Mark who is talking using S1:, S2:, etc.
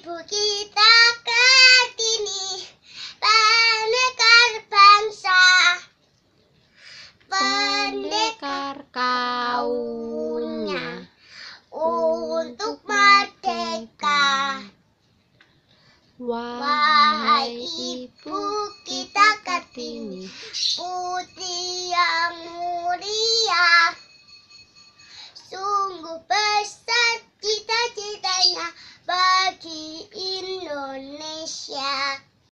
S1: ibu kita Kartini Pendekar bangsa Pendekar kaumnya Untuk merdeka Wahai ibu kita Kartini Putri yang yeah.